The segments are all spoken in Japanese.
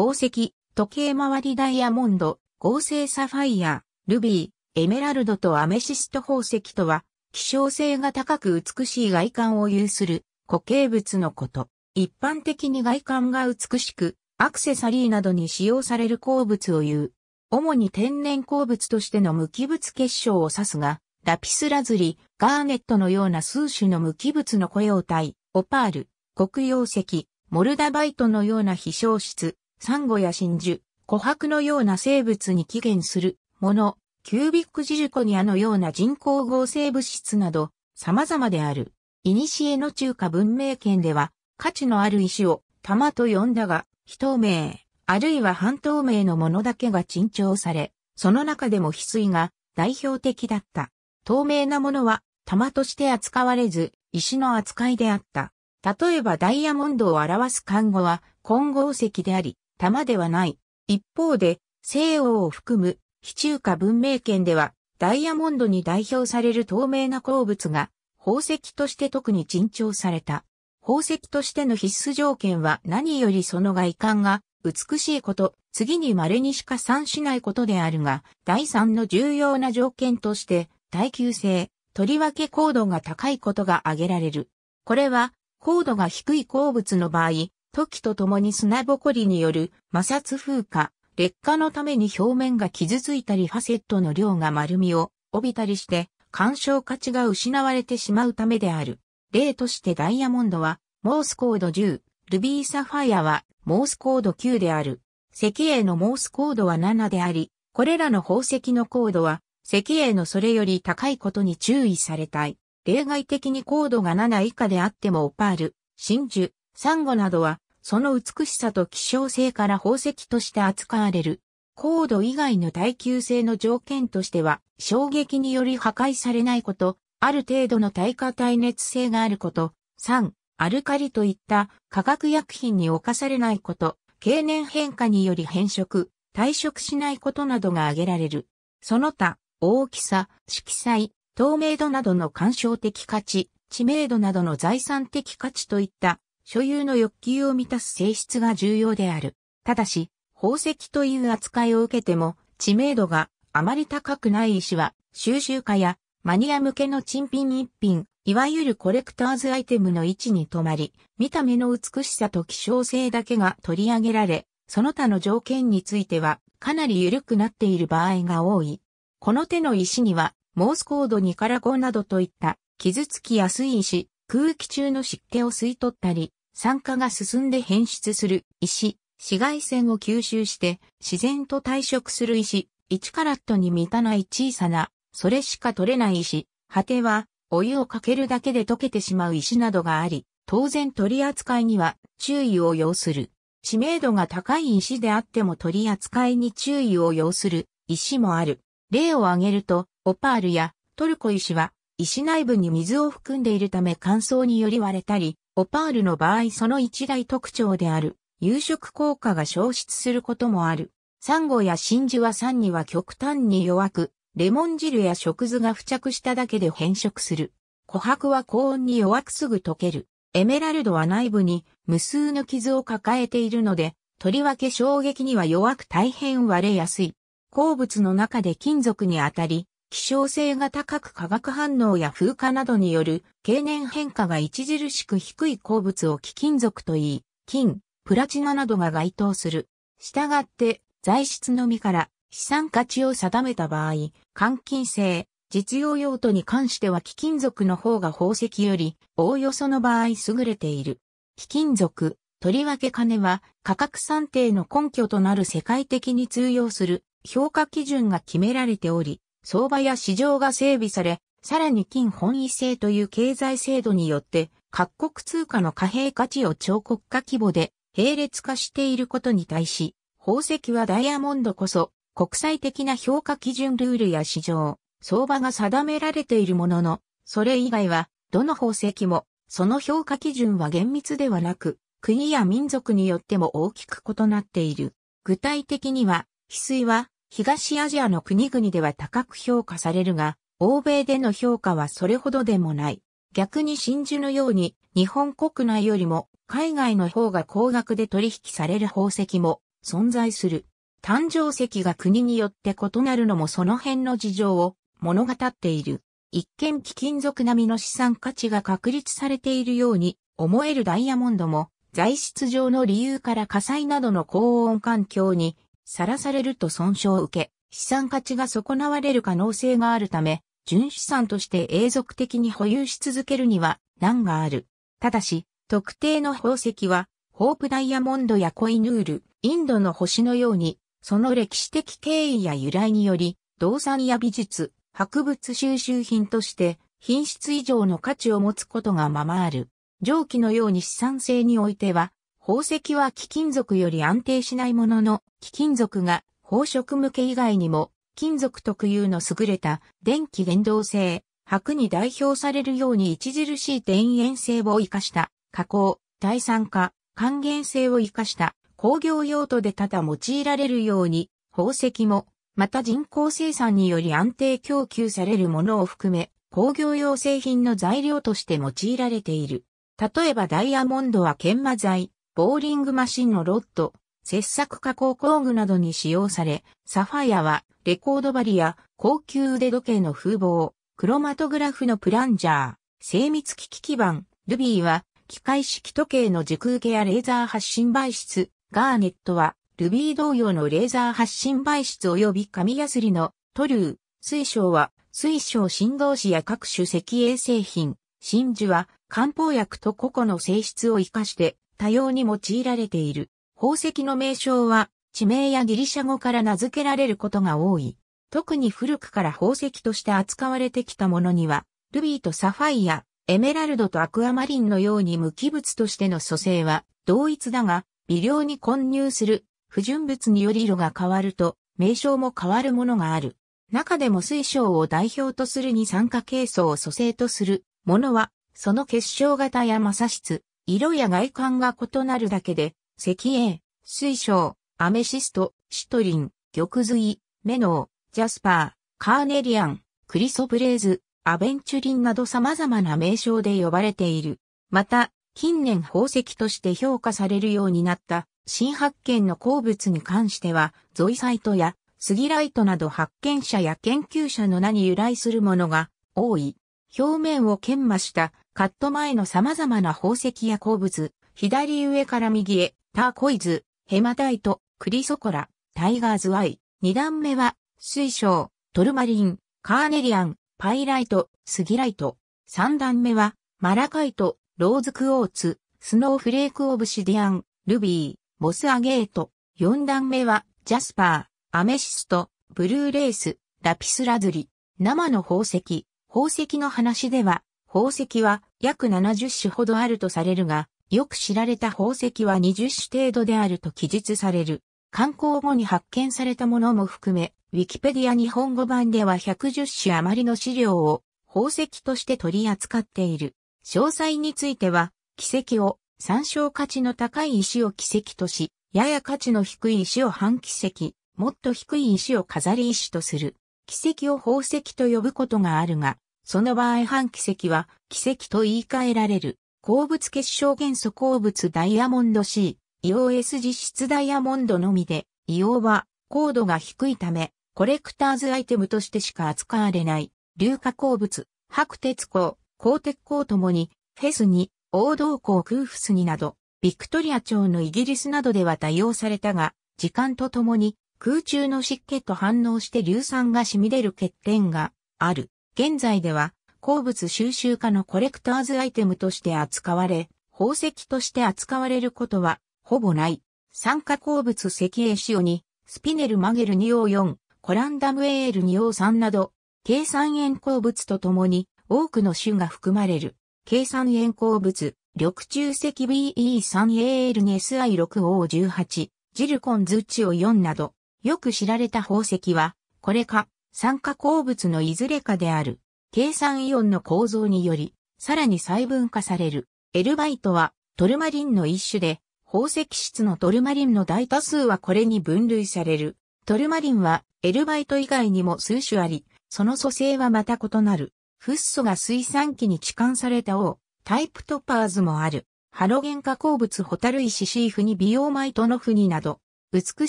宝石、時計回りダイヤモンド、合成サファイア、ルビー、エメラルドとアメシスト宝石とは、希少性が高く美しい外観を有する固形物のこと。一般的に外観が美しく、アクセサリーなどに使用される鉱物を言う。主に天然鉱物としての無機物結晶を指すが、ラピスラズリ、ガーネットのような数種の無機物の雇用体、オパール、黒曜石、モルダバイトのような飛翔質、サンゴや真珠、琥珀のような生物に起源するもの、キュービックジルコニアのような人工合成物質など、様々である。古の中華文明圏では、価値のある石を玉と呼んだが、非透明、あるいは半透明のものだけが珍重され、その中でも翡翠が代表的だった。透明なものは玉として扱われず、石の扱いであった。例えばダイヤモンドを表す漢語は混合石であり、玉ではない。一方で、西欧を含む、非中華文明圏では、ダイヤモンドに代表される透明な鉱物が、宝石として特に珍重された。宝石としての必須条件は何よりその外観が美しいこと、次に稀にしか産しないことであるが、第三の重要な条件として、耐久性、とりわけ高度が高いことが挙げられる。これは、高度が低い鉱物の場合、時とともに砂ぼこりによる摩擦風化、劣化のために表面が傷ついたりファセットの量が丸みを帯びたりして、干渉価値が失われてしまうためである。例としてダイヤモンドは、モースコード10、ルビーサファイアは、モースコード9である。石英のモースコードは7であり、これらの宝石のー度は、石英のそれより高いことに注意されたい。例外的にー度が7以下であってもオパール、真珠、サンゴなどは、その美しさと希少性から宝石として扱われる。高度以外の耐久性の条件としては、衝撃により破壊されないこと、ある程度の耐火耐熱性があること、酸、アルカリといった化学薬品に侵されないこと、経年変化により変色、退色しないことなどが挙げられる。その他、大きさ、色彩、透明度などの干渉的価値、知名度などの財産的価値といった所有の欲求を満たす性質が重要である。ただし、宝石という扱いを受けても、知名度があまり高くない石は、収集家やマニア向けの珍品一品、いわゆるコレクターズアイテムの位置に止まり、見た目の美しさと希少性だけが取り上げられ、その他の条件についてはかなり緩くなっている場合が多い。この手の石には、モースコード2から5などといった傷つきやすい石、空気中の湿気を吸い取ったり、酸化が進んで変質する石、紫外線を吸収して自然と退色する石、1カラットに満たない小さな、それしか取れない石、果てはお湯をかけるだけで溶けてしまう石などがあり、当然取り扱いには注意を要する。知名度が高い石であっても取り扱いに注意を要する石もある。例を挙げると、オパールやトルコ石は石内部に水を含んでいるため乾燥により割れたり、オパールの場合その一大特徴である、夕食効果が消失することもある。サンゴや真珠は酸には極端に弱く、レモン汁や食酢が付着しただけで変色する。琥珀は高温に弱くすぐ溶ける。エメラルドは内部に無数の傷を抱えているので、とりわけ衝撃には弱く大変割れやすい。鉱物の中で金属に当たり、希少性が高く化学反応や風化などによる経年変化が著しく低い鉱物を貴金属といい、金、プラチナなどが該当する。したがって、材質のみから資産価値を定めた場合、換金性、実用用途に関しては貴金属の方が宝石より、おおよその場合優れている。貴金属、とりわけ金は価格算定の根拠となる世界的に通用する評価基準が決められており、相場や市場が整備され、さらに金本位制という経済制度によって、各国通貨の貨幣価値を超国家規模で並列化していることに対し、宝石はダイヤモンドこそ国際的な評価基準ルールや市場、相場が定められているものの、それ以外はどの宝石もその評価基準は厳密ではなく、国や民族によっても大きく異なっている。具体的には、翡翠は東アジアの国々では高く評価されるが、欧米での評価はそれほどでもない。逆に真珠のように、日本国内よりも海外の方が高額で取引される宝石も存在する。誕生石が国によって異なるのもその辺の事情を物語っている。一見貴金属並みの資産価値が確立されているように思えるダイヤモンドも材質上の理由から火災などの高温環境にさらされると損傷を受け、資産価値が損なわれる可能性があるため、純資産として永続的に保有し続けるには難がある。ただし、特定の宝石は、ホープダイヤモンドやコイヌール、インドの星のように、その歴史的経緯や由来により、動産や美術、博物収集品として、品質以上の価値を持つことがままある。上記のように資産性においては、宝石は貴金属より安定しないものの、貴金属が宝飾向け以外にも、金属特有の優れた電気伝動性、白に代表されるように著しい電源性を活かした加工、第酸化、還元性を活かした工業用途で多々用いられるように、宝石も、また人工生産により安定供給されるものを含め、工業用製品の材料として用いられている。例えばダイヤモンドは研磨剤、ボーリングマシンのロッド、切削加工工具などに使用され、サファイアはレコード針や高級腕時計の風貌、クロマトグラフのプランジャー、精密機器基板、ルビーは機械式時計の軸受けやレーザー発信媒質、ガーネットはルビー同様のレーザー発信媒質及び紙ヤスリのトリュー、水晶は水晶振動子や各種石英製品、真珠は漢方薬と個々の性質を活かして多様に用いられている。宝石の名称は地名やギリシャ語から名付けられることが多い。特に古くから宝石として扱われてきたものには、ルビーとサファイア、エメラルドとアクアマリンのように無機物としての組成は同一だが、微量に混入する不純物により色が変わると、名称も変わるものがある。中でも水晶を代表とする二酸化ケイ素を組成とするものは、その結晶型や摩擦質、色や外観が異なるだけで、石英、水晶、アメシスト、シトリン、玉髄、メノウ、ジャスパー、カーネリアン、クリソブレーズ、アベンチュリンなど様々な名称で呼ばれている。また、近年宝石として評価されるようになった新発見の鉱物に関しては、ゾイサイトやスギライトなど発見者や研究者の名に由来するものが多い。表面を研磨したカット前の様々な宝石や鉱物、左上から右へ、ターコイズ、ヘマタイト、クリソコラ、タイガーズワイ。二段目は、水晶、トルマリン、カーネリアン、パイライト、スギライト。三段目は、マラカイト、ローズクオーツ、スノーフレークオブシディアン、ルビー、モスアゲート。四段目は、ジャスパー、アメシスト、ブルーレース、ラピスラズリ。生の宝石、宝石の話では、宝石は約70種ほどあるとされるが、よく知られた宝石は20種程度であると記述される。観光後に発見されたものも含め、ウィキペディア日本語版では110種余りの資料を宝石として取り扱っている。詳細については、奇跡を参照価値の高い石を奇跡とし、やや価値の低い石を反奇跡、もっと低い石を飾り石とする。奇跡を宝石と呼ぶことがあるが、その場合半奇跡は奇跡と言い換えられる。鉱物結晶元素鉱物ダイヤモンド C、EOS 実質ダイヤモンドのみで、硫黄は高度が低いため、コレクターズアイテムとしてしか扱われない、硫化鉱物、白鉄鉱、鋼鉄鉱ともに、フェスに、王道鉱クーフスになど、ビクトリア朝のイギリスなどでは多用されたが、時間とともに空中の湿気と反応して硫酸が染み出る欠点がある。現在では、鉱物収集家のコレクターズアイテムとして扱われ、宝石として扱われることは、ほぼない。酸化鉱物石英シオに、スピネルマゲル 2O4、コランダムエール 2O3 など、計算塩鉱物とともに、多くの種が含まれる。計算塩鉱物、緑中石 BE3AL2SI6O18、ジルコンズチオ4など、よく知られた宝石は、これか、酸化鉱物のいずれかである、計算イオンの構造により、さらに細分化される。エルバイトはトルマリンの一種で、宝石質のトルマリンの大多数はこれに分類される。トルマリンはエルバイト以外にも数種あり、その組成はまた異なる。フッ素が水産機に置換された O、タイプトパーズもある。ハロゲン化鉱物ホタルイシシーフにビオマイトのフニなど、美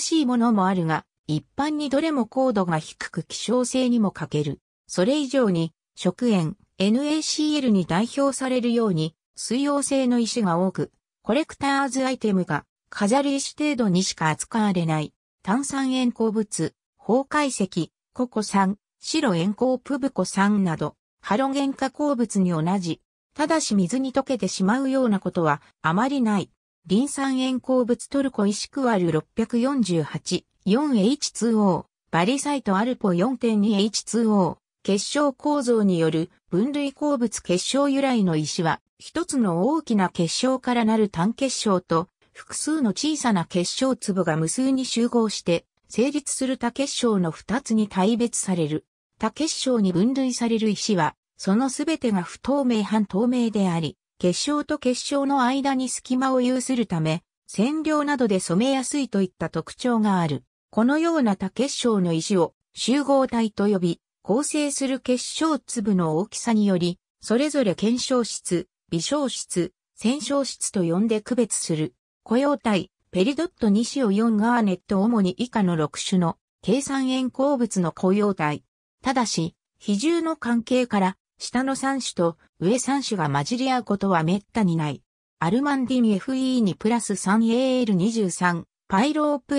しいものもあるが、一般にどれも高度が低く希少性にも欠ける。それ以上に、食塩、NaCl に代表されるように、水溶性の石が多く、コレクターズアイテムが、飾り石程度にしか扱われない。炭酸塩鉱物、崩壊石、ココ酸、白塩鉱プブコ酸など、ハロゲン化鉱物に同じ。ただし水に溶けてしまうようなことはあまりない。リン酸塩鉱物トルコ石クワル648。4H2O、バリサイトアルポ 4.2H2O、結晶構造による分類鉱物結晶由来の石は、一つの大きな結晶からなる単結晶と、複数の小さな結晶粒が無数に集合して、成立する多結晶の二つに大別される。多結晶に分類される石は、そのすべてが不透明半透明であり、結晶と結晶の間に隙間を有するため、染料などで染めやすいといった特徴がある。このような多結晶の石を集合体と呼び、構成する結晶粒の大きさにより、それぞれ検証質、微小質、線小質と呼んで区別する。雇用体、ペリドット2シ4ガーネット主に以下の6種の計算円鉱物の雇用体。ただし、比重の関係から、下の3種と上3種が混じり合うことは滅多にない。アルマンディン FE 2プラス 3AL23、パイロープ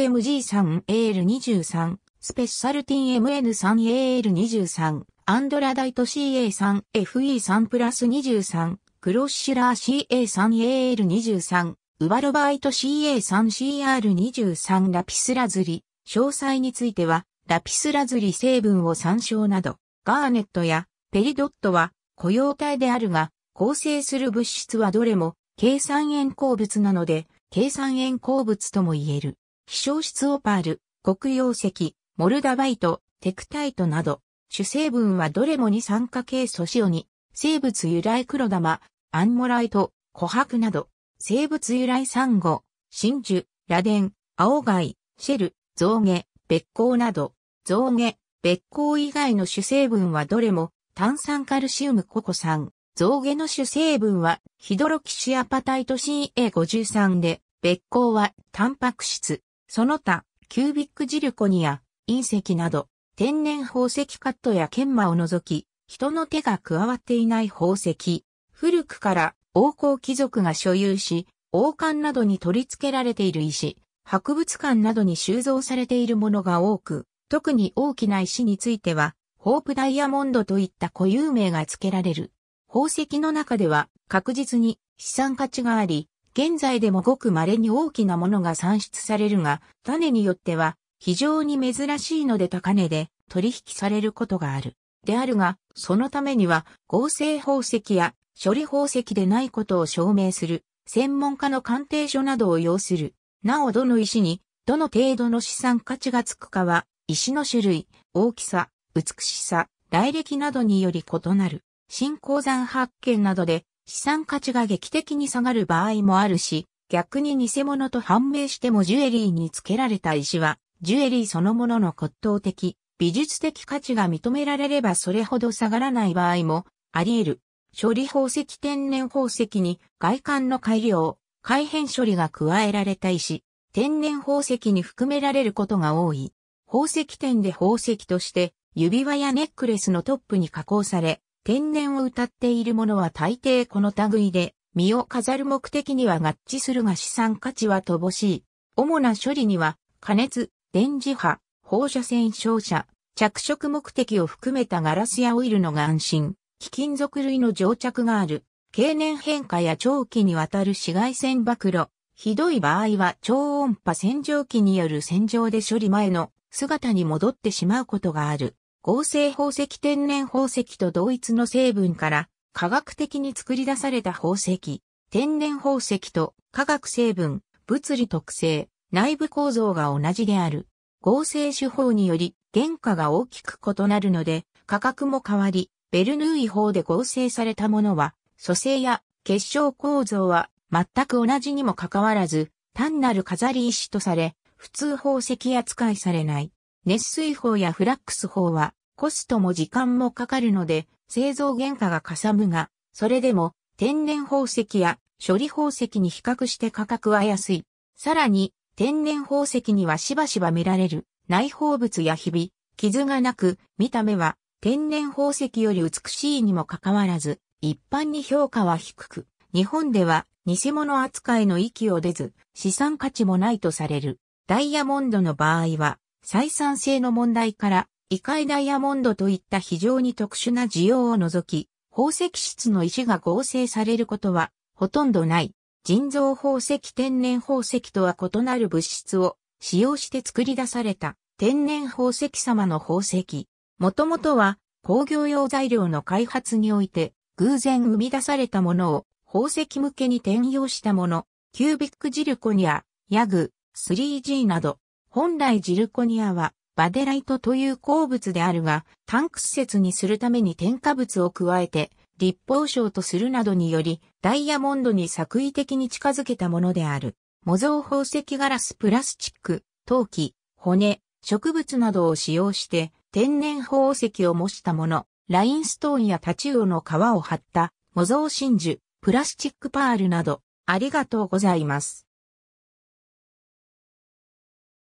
MG3AL23、スペシャルティン MN3AL23、アンドラダイト CA3、FE3 プラス23、クロッシュラー CA3AL23、ウバロバイト CA3CR23 ラピスラズリ、詳細については、ラピスラズリ成分を参照など、ガーネットやペリドットは雇用体であるが、構成する物質はどれも計算塩鉱物なので、計算円鉱物とも言える。希少質オパール、黒曜石、モルダバイト、テクタイトなど、主成分はどれも二酸化系素子に、生物由来黒玉、アンモライト、琥珀など、生物由来サンゴ、真珠、螺鈿、青貝、シェル、象牙、別光など、象牙、別光以外の主成分はどれも、炭酸カルシウムココ酸、象牙の主成分はヒドロキシアパタイト CA53 で、別光はタンパク質、その他、キュービックジルコニア、隕石など、天然宝石カットや研磨を除き、人の手が加わっていない宝石。古くから王侯貴族が所有し、王冠などに取り付けられている石、博物館などに収蔵されているものが多く、特に大きな石については、ホープダイヤモンドといった固有名が付けられる。宝石の中では確実に資産価値があり、現在でもごく稀に大きなものが産出されるが、種によっては非常に珍しいので高値で取引されることがある。であるが、そのためには合成宝石や処理宝石でないことを証明する専門家の鑑定書などを要する。なおどの石にどの程度の資産価値がつくかは石の種類、大きさ、美しさ、来歴などにより異なる。新鉱山発見などで資産価値が劇的に下がる場合もあるし、逆に偽物と判明してもジュエリーに付けられた石は、ジュエリーそのものの骨董的、美術的価値が認められればそれほど下がらない場合もあり得る。処理宝石天然宝石に外観の改良、改変処理が加えられた石、天然宝石に含められることが多い。宝石店で宝石として指輪やネックレスのトップに加工され、天然を歌っているものは大抵この類で、身を飾る目的には合致するが資産価値は乏しい。主な処理には、加熱、電磁波、放射線照射、着色目的を含めたガラスやオイルの安心、貴金属類の定着がある。経年変化や長期にわたる紫外線暴露。ひどい場合は超音波洗浄機による洗浄で処理前の姿に戻ってしまうことがある。合成宝石天然宝石と同一の成分から科学的に作り出された宝石、天然宝石と化学成分、物理特性、内部構造が同じである。合成手法により原価が大きく異なるので価格も変わり、ベルヌーイ法で合成されたものは、組成や結晶構造は全く同じにもかかわらず、単なる飾り石とされ、普通宝石扱いされない。熱水法やフラックス法はコストも時間もかかるので製造原価がかさむが、それでも天然宝石や処理宝石に比較して価格は安い。さらに天然宝石にはしばしば見られる内包物やひび、傷がなく見た目は天然宝石より美しいにもかかわらず一般に評価は低く、日本では偽物扱いの域を出ず資産価値もないとされる。ダイヤモンドの場合は採算性の問題から、異界ダイヤモンドといった非常に特殊な需要を除き、宝石質の石が合成されることはほとんどない。人造宝石天然宝石とは異なる物質を使用して作り出された天然宝石様の宝石。もともとは工業用材料の開発において偶然生み出されたものを宝石向けに転用したもの、キュービックジルコニア、ヤグ、3G など本来ジルコニアはバデライトという鉱物であるが、タンク施設にするために添加物を加えて、立方症とするなどにより、ダイヤモンドに作為的に近づけたものである。模造宝石ガラスプラスチック、陶器、骨、植物などを使用して、天然宝石を模したもの、ラインストーンやタチウオの皮を張った、模造真珠、プラスチックパールなど、ありがとうございます。